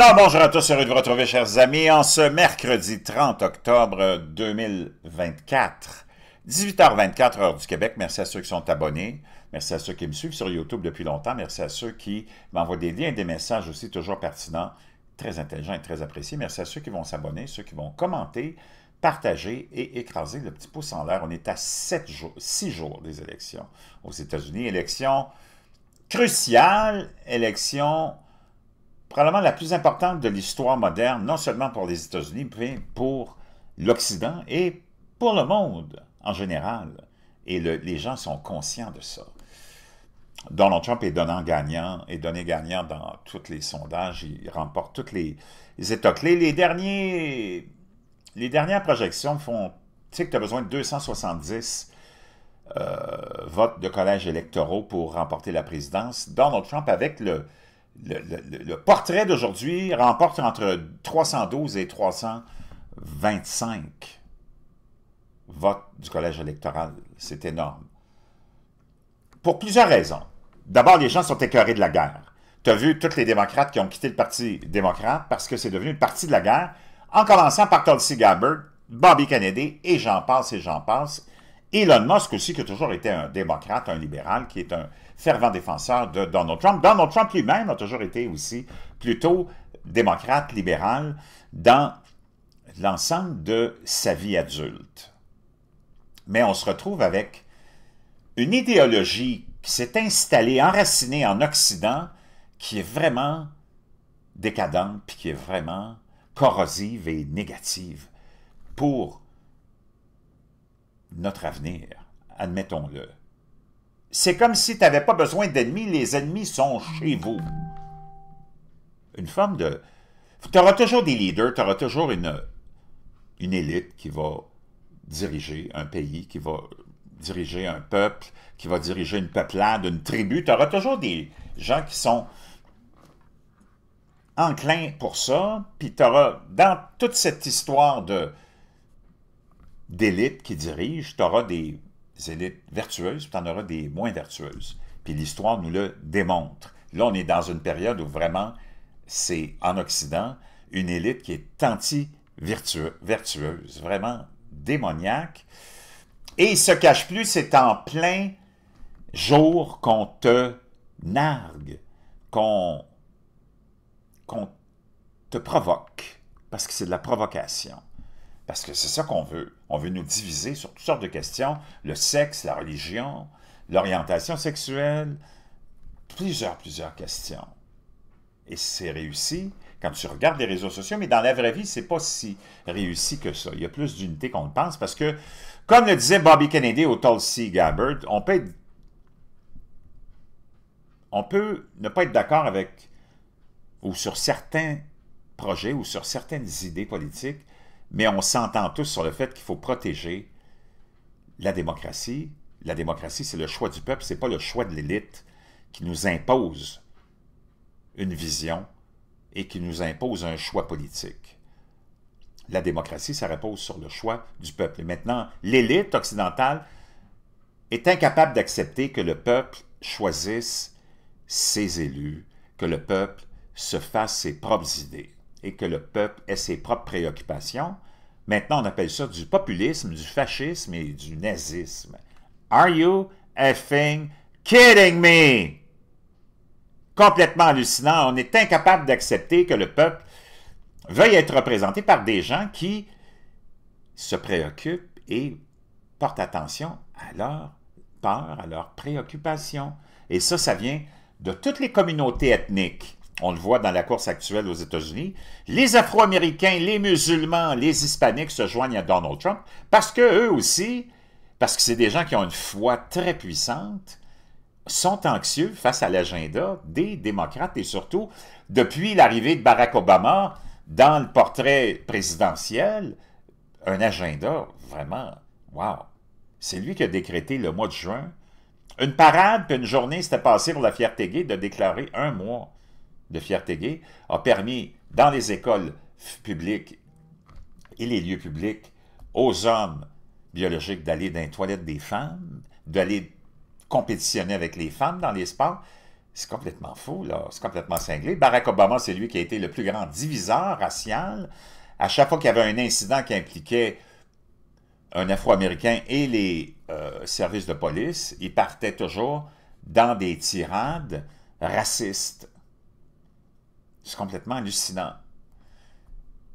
Alors, bonjour à tous, heureux de vous retrouver, chers amis, en ce mercredi 30 octobre 2024, 18h24, heure du Québec. Merci à ceux qui sont abonnés. Merci à ceux qui me suivent sur YouTube depuis longtemps. Merci à ceux qui m'envoient des liens, des messages aussi toujours pertinents, très intelligents et très appréciés. Merci à ceux qui vont s'abonner, ceux qui vont commenter, partager et écraser le petit pouce en l'air. On est à 7 jours, 6 jours des élections aux États-Unis. Élections cruciales, élections probablement la plus importante de l'histoire moderne, non seulement pour les États-Unis, mais pour l'Occident et pour le monde en général. Et les gens sont conscients de ça. Donald Trump est donnant gagnant, est donné gagnant dans tous les sondages, il remporte tous les, états clés. Les, derniers, les dernières projections font, tu sais que tu as besoin de 270 euh, votes de collèges électoraux pour remporter la présidence. Donald Trump, avec le, le, portrait d'aujourd'hui remporte entre 312 et 325 votes du collège électoral. C'est énorme. Pour plusieurs raisons. D'abord, les gens sont écœurés de la guerre. Tu as vu tous les démocrates qui ont quitté le Parti démocrate parce que c'est devenu le parti de la guerre, en commençant par Tulsi Gabbard, Bobby Kennedy, et j'en passe, et j'en passe. Elon Musk aussi, qui a toujours été un démocrate, un libéral, qui est un fervent défenseur de Donald Trump. Donald Trump lui-même a toujours été aussi plutôt démocrate, libéral, dans l'ensemble de sa vie adulte. Mais on se retrouve avec une idéologie qui s'est installée, enracinée en Occident, qui est vraiment décadente, puis qui est vraiment corrosive et négative pour notre avenir, admettons-le. C'est comme si tu n'avais pas besoin d'ennemis, les ennemis sont chez vous. Une forme de... Tu auras toujours des leaders, tu auras toujours une, une élite qui va diriger un pays, qui va diriger un peuple, qui va diriger une peuplade, une tribu. Tu auras toujours des gens qui sont enclins pour ça, puis tu auras, dans toute cette histoire de d'élite qui dirige, tu auras des élites vertueuses, puis tu en auras des moins vertueuses. Puis l'histoire nous le démontre. Là, on est dans une période où vraiment, c'est en Occident, une élite qui est anti-vertueuse, vraiment démoniaque. Et il se cache plus, c'est en plein jour qu'on te nargue, qu'on te provoque, parce que c'est de la provocation. Parce que c'est ça qu'on veut. On veut nous diviser sur toutes sortes de questions, le sexe, la religion, l'orientation sexuelle, plusieurs, plusieurs questions. Et c'est réussi quand tu regardes les réseaux sociaux, mais dans la vraie vie, c'est pas si réussi que ça. Il y a plus d'unité qu'on le pense parce que, comme le disait Bobby Kennedy au Tulsi Gabbard, on peut, on peut ne pas être d'accord avec ou sur certains projets ou sur certaines idées politiques, mais on s'entend tous sur le fait qu'il faut protéger la démocratie. La démocratie, c'est le choix du peuple, ce n'est pas le choix de l'élite qui nous impose une vision et qui nous impose un choix politique. La démocratie, ça repose sur le choix du peuple. Et maintenant, l'élite occidentale est incapable d'accepter que le peuple choisisse ses élus, que le peuple se fasse ses propres idées et que le peuple ait ses propres préoccupations. Maintenant, on appelle ça du populisme, du fascisme et du nazisme. Are you effing kidding me? Complètement hallucinant. On est incapable d'accepter que le peuple veuille être représenté par des gens qui se préoccupent et portent attention à leurs peurs, à leurs préoccupations. Et ça, ça vient de toutes les communautés ethniques on le voit dans la course actuelle aux États-Unis, les Afro-Américains, les musulmans, les Hispaniques se joignent à Donald Trump parce que eux aussi, parce que c'est des gens qui ont une foi très puissante, sont anxieux face à l'agenda des démocrates et surtout depuis l'arrivée de Barack Obama dans le portrait présidentiel, un agenda vraiment, wow. C'est lui qui a décrété le mois de juin. Une parade, puis une journée s'était passée pour la fierté gay de déclarer un mois de fierté gay a permis dans les écoles publiques et les lieux publics aux hommes biologiques d'aller dans les toilettes des femmes, d'aller compétitionner avec les femmes dans les sports. C'est complètement fou, là. C'est complètement cinglé. Barack Obama, c'est lui qui a été le plus grand diviseur racial. À chaque fois qu'il y avait un incident qui impliquait un Afro-Américain et les euh, services de police, il partait toujours dans des tirades racistes c'est complètement hallucinant.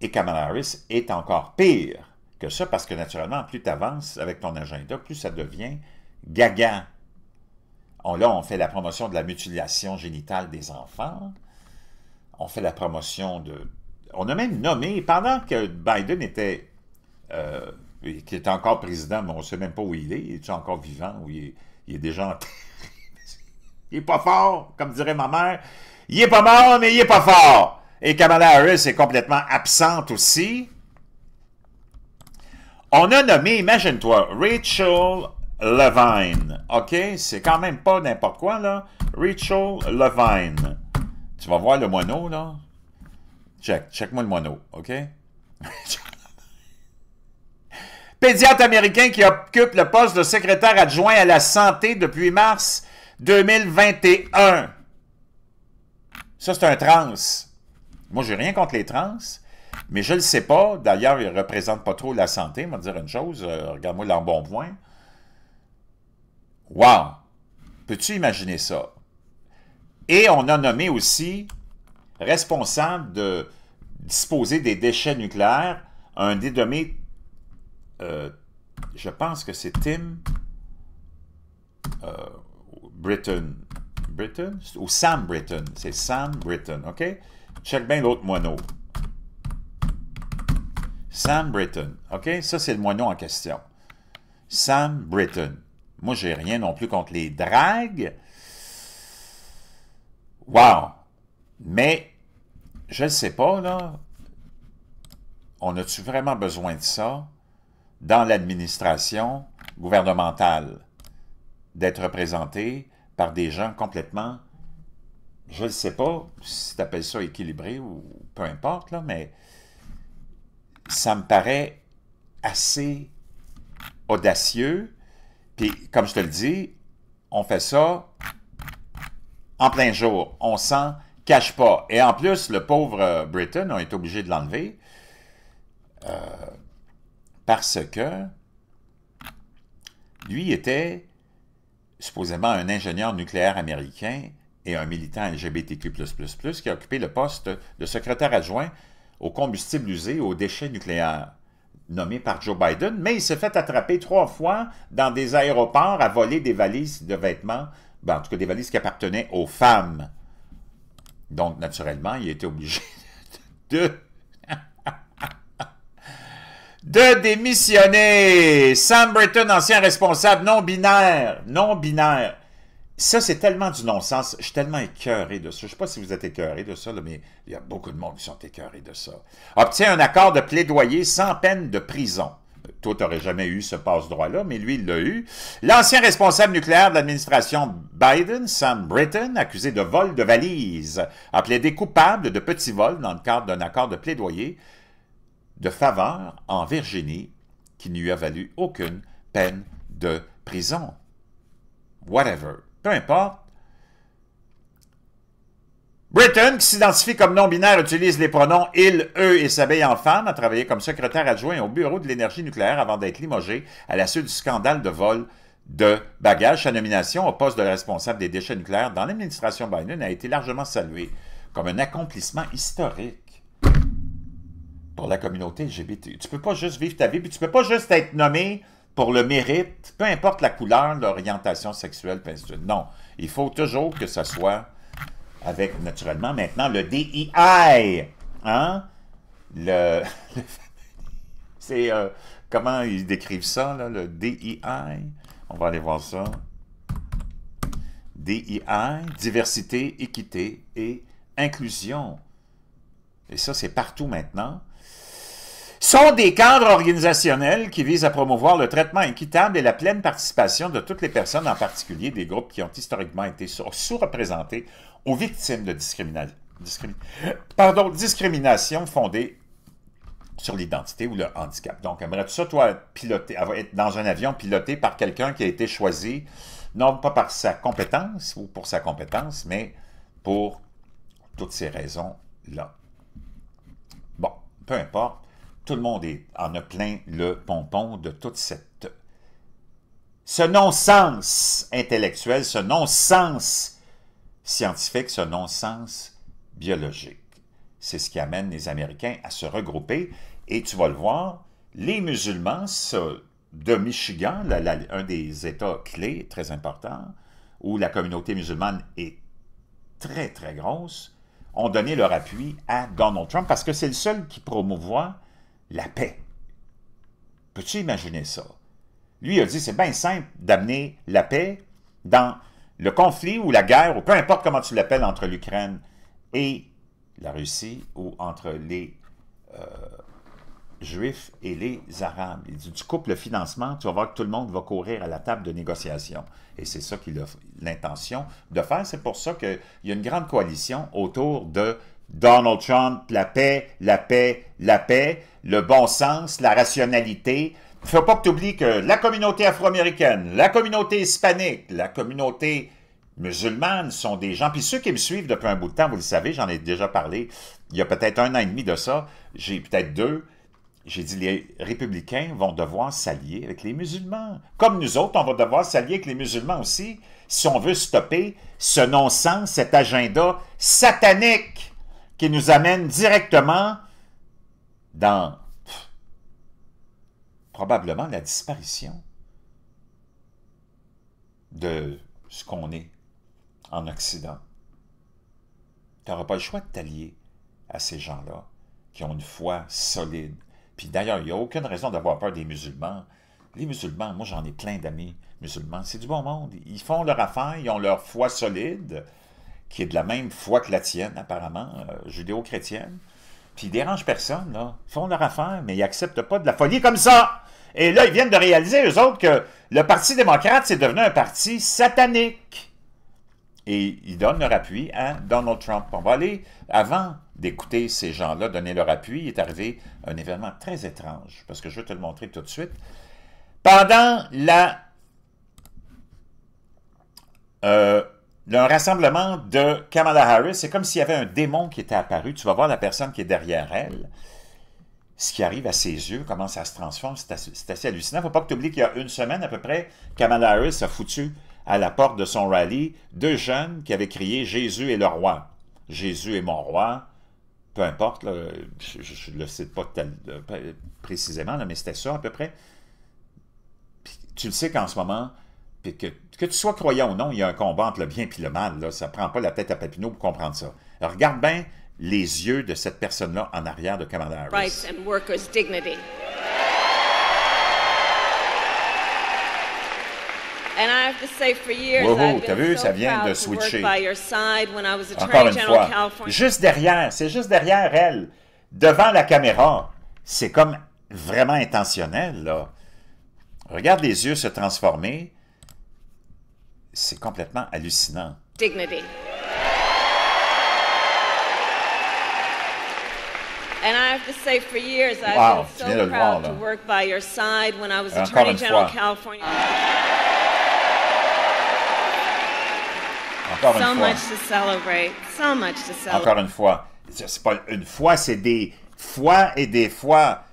Et Kamala Harris est encore pire que ça parce que naturellement, plus tu avances avec ton agenda, plus ça devient gaga. On, là, on fait la promotion de la mutilation génitale des enfants. On fait la promotion de... On a même nommé, pendant que Biden était... Euh, qui est encore président, mais on ne sait même pas où il est. Il est encore vivant il est, il est déjà enterré? il n'est pas fort, comme dirait ma mère. Il est pas mort, mais il est pas fort. Et Kamala Harris est complètement absente aussi. On a nommé, imagine-toi, Rachel Levine. OK? C'est quand même pas n'importe quoi, là. Rachel Levine. Tu vas voir le moineau, là. Check. Check-moi le moineau, OK? Pédiatre américain qui occupe le poste de secrétaire adjoint à la santé depuis mars 2021. Ça, c'est un trans. Moi, j'ai rien contre les trans, mais je le sais pas. D'ailleurs, ils ne représentent pas trop la santé. On va dire une chose. Euh, regarde-moi l'embonpoint. Wow! Peux-tu imaginer ça? Et on a nommé aussi responsable de disposer des déchets nucléaires un dénommé, euh, je pense que c'est Tim euh, Britton. Britain ou Sam Britton, c'est Sam Britton, OK? Check bien l'autre moineau. Sam Britton, OK? Ça, c'est le moineau en question. Sam Britain. Moi, j'ai rien non plus contre les dragues. Wow! Mais, je ne sais pas, là. On a-tu vraiment besoin de ça dans l'administration gouvernementale? D'être représenté par des gens complètement, je ne sais pas si tu appelles ça équilibré ou peu importe, mais ça me paraît assez audacieux. Puis, comme je te le dis, on fait ça en plein jour. On s'en cache pas. Et en plus, le pauvre euh, Britain, on est obligé de l'enlever euh, parce que lui était supposément un ingénieur nucléaire américain et un militant LGBTQ++, qui a occupé le poste de secrétaire adjoint au combustible usé, et aux déchets nucléaires, nommé par Joe Biden, mais il s'est fait attraper trois fois dans des aéroports à voler des valises de vêtements, ben, en tout cas des valises qui appartenaient aux femmes. Donc, naturellement, il était obligé de de démissionner. Sam Britton, ancien responsable non binaire, non binaire. Ça, c'est tellement du non-sens. Je suis tellement écœuré de ça. Je ne sais pas si vous êtes écœuré de ça, mais il y a beaucoup de monde qui sont écœurés de ça. Obtient un accord de plaidoyer sans peine de prison. Tout tu jamais eu ce passe-droit-là, mais lui, il l'a eu. L'ancien responsable nucléaire de l'administration Biden, Sam Britton, accusé de vol de valise. a plaidé coupable de petits vols dans le cadre d'un accord de plaidoyer de faveur en Virginie qui ne lui a valu aucune peine de prison. Whatever. Peu importe. Britain, qui s'identifie comme non-binaire, utilise les pronoms il, eux et s'habille en femme, a travaillé comme secrétaire adjoint au Bureau de l'énergie nucléaire avant d'être limogé à la suite du scandale de vol de bagages. Sa nomination au poste de responsable des déchets nucléaires dans l'administration Biden a été largement saluée comme un accomplissement historique pour la communauté LGBT. Tu peux pas juste vivre ta vie, puis tu peux pas juste être nommé pour le mérite, peu importe la couleur, l'orientation sexuelle, Non, il faut toujours que ce soit avec, naturellement, maintenant, le DII, hein? Le... C'est... Euh, comment ils décrivent ça, là, le DII? On va aller voir ça. DII, diversité, équité et inclusion. Et ça, c'est partout maintenant sont des cadres organisationnels qui visent à promouvoir le traitement équitable et la pleine participation de toutes les personnes, en particulier des groupes qui ont historiquement été sous-représentés aux victimes de discrimination fondée sur l'identité ou le handicap. Donc, aimerais-tu ça, toi, piloter, être dans un avion piloté par quelqu'un qui a été choisi, non pas par sa compétence ou pour sa compétence, mais pour toutes ces raisons-là? Bon, peu importe tout le monde est, en a plein le pompon de toute cette... Ce non-sens intellectuel, ce non-sens scientifique, ce non-sens biologique. C'est ce qui amène les Américains à se regrouper. Et tu vas le voir, les musulmans de Michigan, un des États clés très importants, où la communauté musulmane est très, très grosse, ont donné leur appui à Donald Trump parce que c'est le seul qui promouvoit la paix. Peux-tu imaginer ça? Lui a dit, c'est bien simple d'amener la paix dans le conflit ou la guerre, ou peu importe comment tu l'appelles, entre l'Ukraine et la Russie, ou entre les euh, Juifs et les Arabes. Il dit, tu coupes le financement, tu vas voir que tout le monde va courir à la table de négociation. Et c'est ça qu'il a l'intention de faire. C'est pour ça qu'il y a une grande coalition autour de Donald Trump, la paix, la paix, la paix, le bon sens, la rationalité. Il ne faut pas que tu oublies que la communauté afro-américaine, la communauté hispanique, la communauté musulmane sont des gens. Puis ceux qui me suivent depuis un bout de temps, vous le savez, j'en ai déjà parlé, il y a peut-être un an et demi de ça, j'ai peut-être deux, j'ai dit les républicains vont devoir s'allier avec les musulmans. Comme nous autres, on va devoir s'allier avec les musulmans aussi si on veut stopper ce non-sens, cet agenda satanique qui nous amène directement dans probablement la disparition de ce qu'on est en Occident. Tu n'auras pas le choix de t'allier à ces gens-là qui ont une foi solide. Puis d'ailleurs, il n'y a aucune raison d'avoir peur des musulmans. Les musulmans, moi j'en ai plein d'amis musulmans, c'est du bon monde. Ils font leur affaire, ils ont leur foi solide qui est de la même foi que la tienne, apparemment, euh, judéo-chrétienne. Puis ils dérangent personne, là. Ils font leur affaire, mais ils n'acceptent pas de la folie comme ça. Et là, ils viennent de réaliser, eux autres, que le Parti démocrate, c'est devenu un parti satanique. Et ils donnent leur appui à Donald Trump. On va aller, avant d'écouter ces gens-là donner leur appui, il est arrivé un événement très étrange, parce que je vais te le montrer tout de suite. Pendant la... Euh, le rassemblement de Kamala Harris, c'est comme s'il y avait un démon qui était apparu. Tu vas voir la personne qui est derrière elle. Ce qui arrive à ses yeux, comment ça se transforme, c'est assez, Il hallucinant. faut pas que tu oublies qu'il y a une semaine à peu près, Kamala Harris a foutu à la porte de son rallye deux jeunes qui avaient crié Jésus est le roi. Jésus est mon roi. Peu importe, je ne le cite pas euh, précisément, là, mais c'était ça à peu près. tu le sais qu'en ce moment, que, tu sois croyant ou non, il y a un combat entre le bien et le mal. Ça ne prend pas la tête à Papineau pour comprendre ça. regarde bien les yeux de cette personne-là en arrière de Kamala Harris. Rights t'as vu, ça vient de switcher. Encore une fois, juste derrière, c'est juste derrière elle, devant la caméra. C'est comme vraiment intentionnel, là. Regarde les yeux se transformer c'est complètement hallucinant. Dignity. And I have to say, for years, I've been so proud to work by your side when I was Attorney General of California. Encore so much to celebrate. So much to celebrate. Encore une fois. C'est pas une fois, c'est des fois et des fois.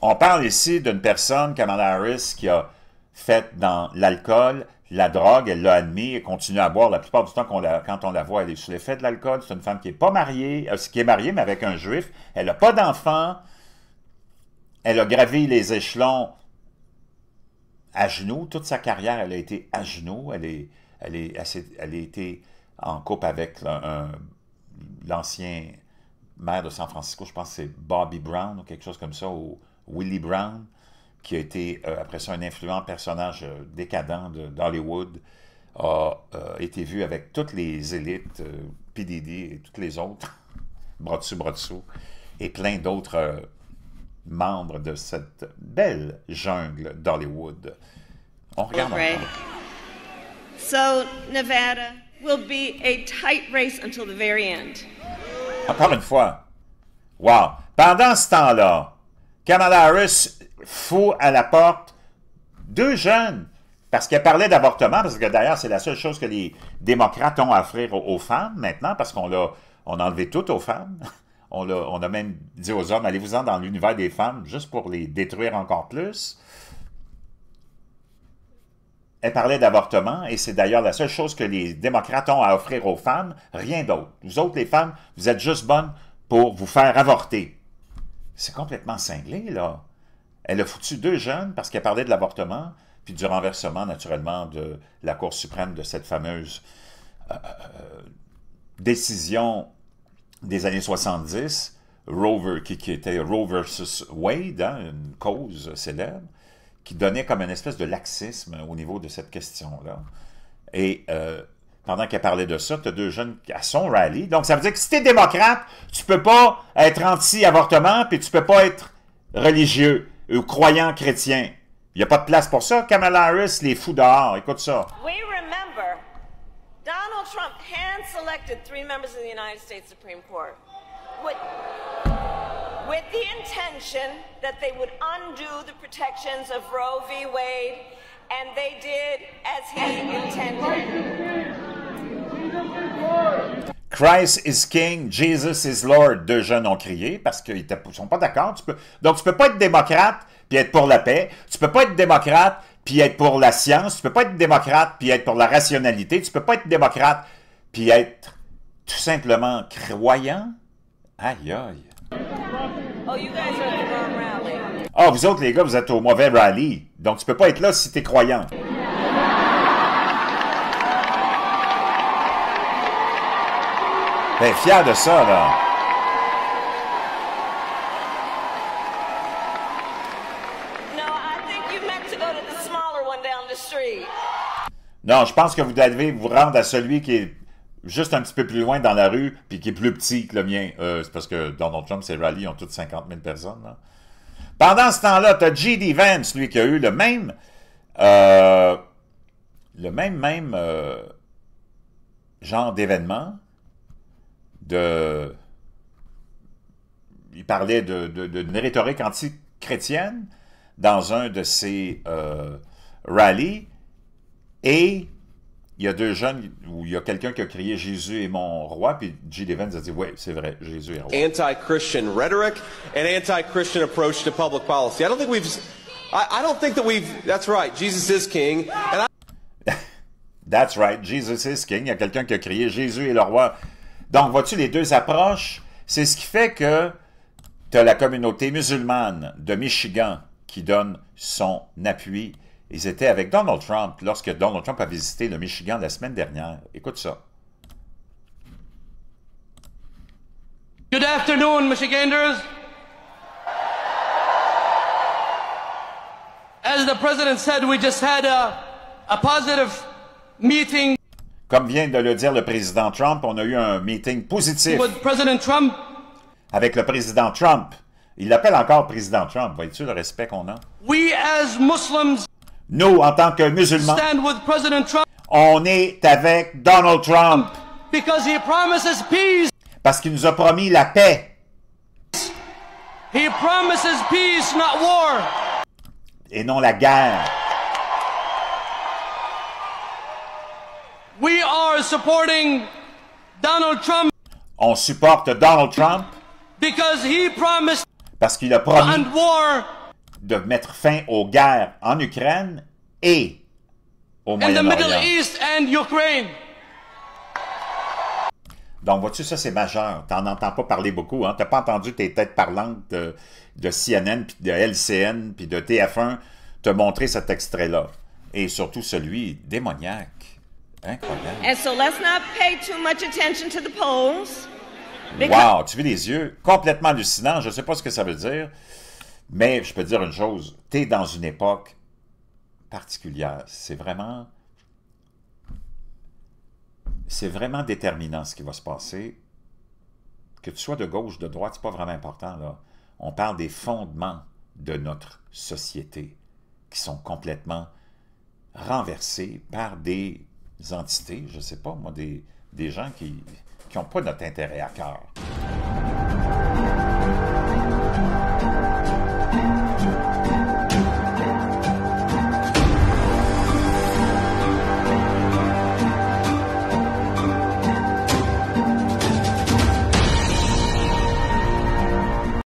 On parle ici d'une personne, Kamala Harris, qui a fait dans l'alcool la drogue, elle l'a admis, elle continue à boire la plupart du temps quand on la voit, elle est sous l'effet de l'alcool. C'est une femme qui est pas mariée, euh, qui est mariée, mais avec un juif. Elle n'a pas d'enfant. Elle a gravi les échelons à genoux. Toute sa carrière, elle a été à genoux. Elle, est, elle, est, elle, elle a été en couple avec l'ancien maire de San Francisco, je pense que c'est Bobby Brown ou quelque chose comme ça, ou Willie Brown qui a été, euh, après ça, un influent personnage euh, décadent d'Hollywood, a euh, été vu avec toutes les élites, PDD et toutes les autres, bras dessus, bras dessous, et plein d'autres membres de cette belle jungle d'Hollywood. On regarde Encore une fois. Wow. Pendant ce temps-là, Kamala Harris faut à la porte deux jeunes, parce qu'elle parlait d'avortement, parce que d'ailleurs, c'est la seule chose que les démocrates ont à offrir aux, femmes maintenant, parce qu'on l'a, on a enlevé tout aux femmes. On a, on a même dit aux hommes, allez-vous-en dans l'univers des femmes, juste pour les détruire encore plus. Elle parlait d'avortement, et c'est d'ailleurs la seule chose que les démocrates ont à offrir aux femmes, rien d'autre. Vous autres, les femmes, vous êtes juste bonnes pour vous faire avorter. C'est complètement cinglé, là. Elle a foutu deux jeunes parce qu'elle parlait de l'avortement, puis du renversement, naturellement, de la Cour suprême de cette fameuse euh, euh, décision des années 70, Rover qui, était Roe versus Wade, hein, une cause célèbre, qui donnait comme une espèce de laxisme au niveau de cette question-là. Et euh, pendant qu'elle parlait de ça, tu as deux jeunes à son rallye. Donc, ça veut dire que si tu es démocrate, tu peux pas être anti-avortement, puis tu peux pas être religieux. Euh, croyants chrétiens. Il n'y a pas de place pour ça. Kamala les fous dehors. Écoute ça. We remember Donald Trump hand-selected three members of the United States Supreme Court with, with the intention that they would undo the protections of Roe v. Wade, and they did as he intended. Christ is King, Jesus is Lord, deux jeunes ont crié parce qu'ils ne sont pas d'accord. donc, tu peux pas être démocrate puis être pour la paix. Tu peux pas être démocrate puis être pour la science. Tu peux pas être démocrate puis être pour la rationalité. Tu peux pas être démocrate puis être tout simplement croyant. Aïe, aïe. Oh, Ah, vous autres, les gars, vous êtes au mauvais rallye. Donc, tu peux pas être là si tu es croyant. Ben, fier de ça, là. Non, je pense que vous devez vous rendre à celui qui est juste un petit peu plus loin dans la rue, puis qui est plus petit que le mien. Euh, c'est parce que Donald Trump, ses rallies ont toutes 50 000 personnes. Hein. Pendant ce temps-là, tu as G.D. Vance, lui, qui a eu le même... Euh, le même, même euh, genre d'événement, il parlait d'une de, de, rhétorique anti-chrétienne dans un de ses euh, Et il y a deux jeunes, ou il y a quelqu'un qui a crié Jésus est mon roi, puis G. Evans a dit Oui, c'est vrai, Jésus est roi. Anti-Christian rhetoric and anti-Christian approach to public policy. I don't think we've. I, don't think that we've. That's right, Jesus is king. And That's right, Jesus is king. Il y a quelqu'un qui a crié Jésus est le roi. Donc, vois-tu, les deux approches, c'est ce qui fait que tu as la communauté musulmane de Michigan qui donne son appui. Ils étaient avec Donald Trump lorsque Donald Trump a visité le Michigan la semaine dernière. Écoute ça. Good afternoon, Michiganders. As the president said, we just had a positive meeting. Comme vient de le dire le président Trump, on a eu un meeting positif avec le président Trump. Il l'appelle encore président Trump. voyez tu le respect qu'on a? Nous, en tant que musulmans, on est avec Donald Trump. Parce qu'il nous a promis la paix. Et non la guerre. On supporte Donald Trump. parce qu'il a promis de mettre fin aux guerres en Ukraine et au Moyen-Orient. Donc, vois-tu, ça, c'est majeur. T'en entends pas parler beaucoup. Hein? T'as pas entendu tes têtes parlantes de, de CNN, puis de LCN, puis de TF1 te montrer cet extrait-là. Et surtout celui démoniaque Incroyable. Wow, tu vis les yeux complètement hallucinant. Je ne sais pas ce que ça veut dire, mais je peux te dire une chose. Tu es dans une époque particulière. C'est vraiment... C'est vraiment déterminant ce qui va se passer. Que tu sois de gauche, de droite, n'est pas vraiment important. Là. On parle des fondements de notre société qui sont complètement renversés par des entités, je sais pas, moi, des, des gens qui n'ont ont pas notre intérêt à cœur.